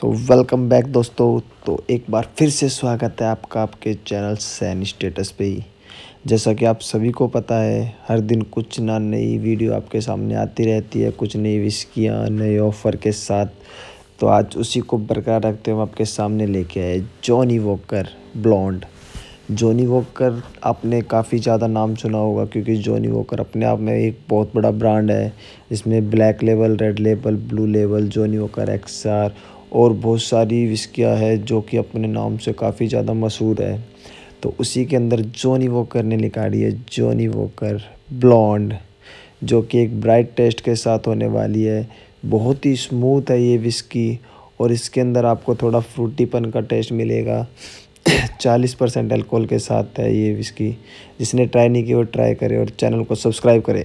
so welcome back दोस्तों तो एक बार फिर से स्वागत है आपका आपके चैनल सैन स्टेटस पे ही जैसा कि आप सभी को पता है हर दिन कुछ ना नई वीडियो आपके सामने आती रहती है कुछ नई विस्कियाँ नए ऑफ़र के साथ तो आज उसी को बरकरार रखते हुए आपके सामने लेके आए Johnnie Walker blonde Johnnie Walker आपने काफ़ी ज़्यादा नाम सुना होगा क्योंकि जॉनी वॉकर अपने आप में एक बहुत बड़ा ब्रांड है इसमें black level red level blue level Johnny walker x और बहुत सारी विस्कियाँ है जो कि अपने नाम से काफ़ी ज़्यादा मशहूर है तो उसी के अंदर जोनी वॉकर ने निकाली है जोनी वॉकर ब्लॉन्ड जो कि एक ब्राइट टेस्ट के साथ होने वाली है बहुत ही स्मूथ है ये विस्की और इसके अंदर आपको थोड़ा फ्रूटीपन का टेस्ट मिलेगा चालीस परसेंट एल्कोहल के साथ है ये विस्की जिसने ट्राई नहीं की वो ट्राई करे और चैनल को सब्सक्राइब करे